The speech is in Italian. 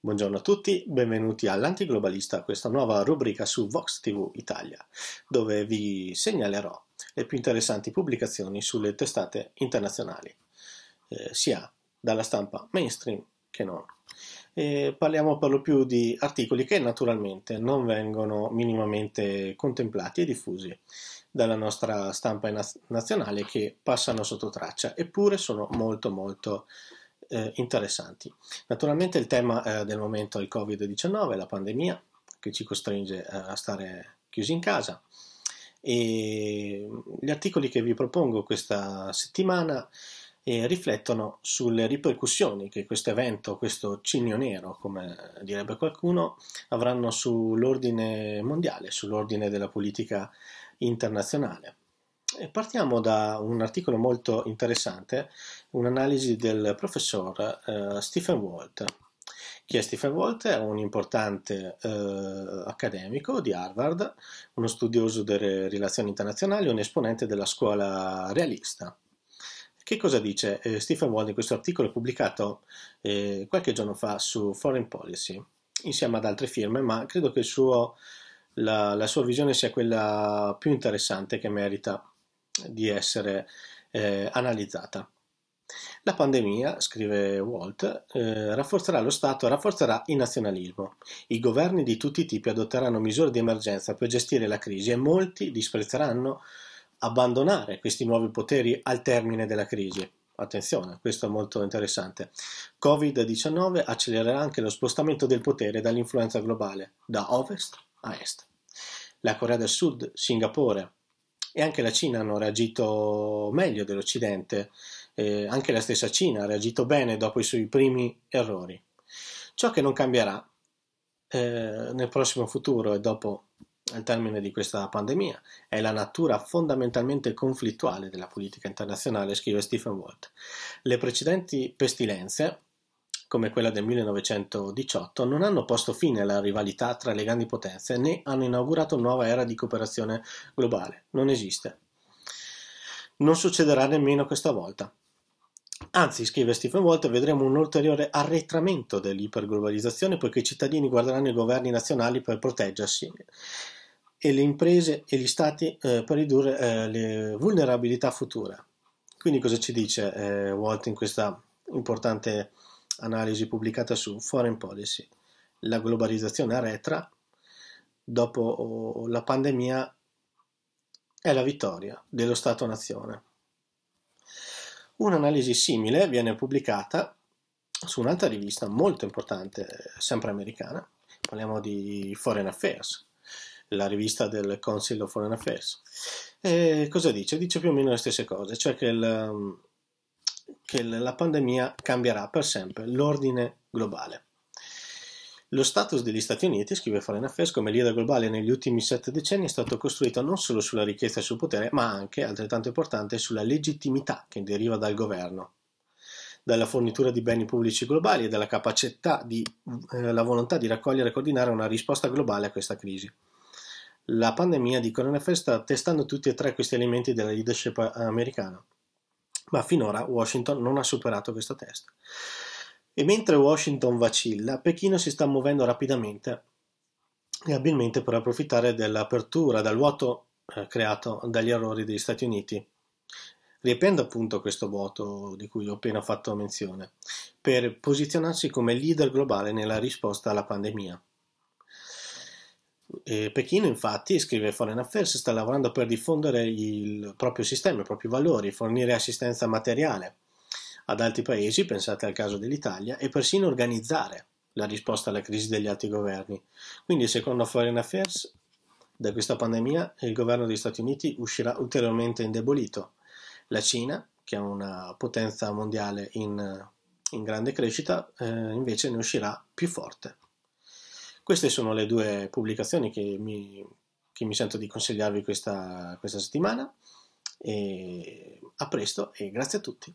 Buongiorno a tutti, benvenuti all'Antiglobalista, questa nuova rubrica su Vox TV Italia, dove vi segnalerò le più interessanti pubblicazioni sulle testate internazionali, eh, sia dalla stampa mainstream che non. E parliamo per lo più di articoli che naturalmente non vengono minimamente contemplati e diffusi dalla nostra stampa naz nazionale che passano sotto traccia, eppure sono molto molto importanti eh, interessanti. Naturalmente il tema eh, del momento è il Covid-19, la pandemia che ci costringe eh, a stare chiusi in casa. E mm, gli articoli che vi propongo questa settimana eh, riflettono sulle ripercussioni che questo evento, questo cigno nero, come direbbe qualcuno, avranno sull'ordine mondiale, sull'ordine della politica internazionale. E partiamo da un articolo molto interessante un'analisi del professor eh, Stephen Walt. Chi è Stephen Walt? È un importante eh, accademico di Harvard, uno studioso delle relazioni internazionali, un esponente della scuola realista. Che cosa dice eh, Stephen Walt in questo articolo pubblicato eh, qualche giorno fa su Foreign Policy, insieme ad altre firme, ma credo che suo, la, la, sua visione sia quella più interessante che merita di essere eh, analizzata. La pandemia, scrive Walt, eh, rafforzerà lo Stato e rafforzerà il nazionalismo. I governi di tutti i tipi adotteranno misure di emergenza per gestire la crisi e molti disprezzeranno abbandonare questi nuovi poteri al termine della crisi. Attenzione, questo è molto interessante. Covid-19 accelererà anche lo spostamento del potere dall'influenza globale, da ovest a est. La Corea del Sud, Singapore e anche la Cina hanno reagito meglio dell'Occidente eh, anche la stessa Cina ha reagito bene dopo i suoi primi errori. Ciò che non cambierà eh, nel prossimo futuro e dopo il termine di questa pandemia è la natura fondamentalmente conflittuale della politica internazionale, scrive Stephen Walt. Le precedenti pestilenze, come quella del 1918, non hanno posto fine alla rivalità tra le grandi potenze né hanno inaugurato nuova era di cooperazione globale. Non esiste. Non succederà nemmeno questa volta. Anzi, scrive Stephen Walter, vedremo un ulteriore arretramento dell'iperglobalizzazione poiché i cittadini guarderanno i governi nazionali per proteggersi e le imprese e gli stati eh, per ridurre eh, le vulnerabilità future. Quindi cosa ci dice eh, Walter in questa importante analisi pubblicata su Foreign Policy? La globalizzazione arretra, dopo oh, la pandemia, è la vittoria dello Stato-nazione. Un'analisi simile viene pubblicata su un'altra rivista molto importante, sempre americana, parliamo di Foreign Affairs, la rivista del Council of Foreign Affairs. E cosa dice? Dice più o meno le stesse cose, cioè che, il, che la pandemia cambierà per sempre l'ordine globale. Lo status degli Stati Uniti, scrive Foreign Affairs, come leader globale negli ultimi sette decenni è stato costruito non solo sulla ricchezza e sul potere, ma anche, altrettanto importante, sulla legittimità che deriva dal governo, dalla fornitura di beni pubblici globali e dalla capacità di, eh, la volontà di raccogliere e coordinare una risposta globale a questa crisi. La pandemia di coronavirus sta testando tutti e tre questi elementi della leadership eh, americana, ma finora Washington non ha superato questo test. E mentre Washington vacilla, Pechino si sta muovendo rapidamente e abilmente per approfittare dell'apertura dal vuoto eh, creato dagli errori degli Stati Uniti riempiendo appunto questo vuoto di cui ho appena fatto menzione, per posizionarsi come leader globale nella risposta alla pandemia. E Pechino infatti, scrive Foreign Affairs, sta lavorando per diffondere il proprio sistema, i propri valori, fornire assistenza materiale, ad altri paesi, pensate al caso dell'Italia, e persino organizzare la risposta alla crisi degli altri governi. Quindi, secondo Foreign Affairs, da questa pandemia il governo degli Stati Uniti uscirà ulteriormente indebolito. La Cina, che è una potenza mondiale in, in grande crescita, eh, invece ne uscirà più forte. Queste sono le due pubblicazioni che mi, che mi sento di consigliarvi questa, questa settimana. E a presto e grazie a tutti.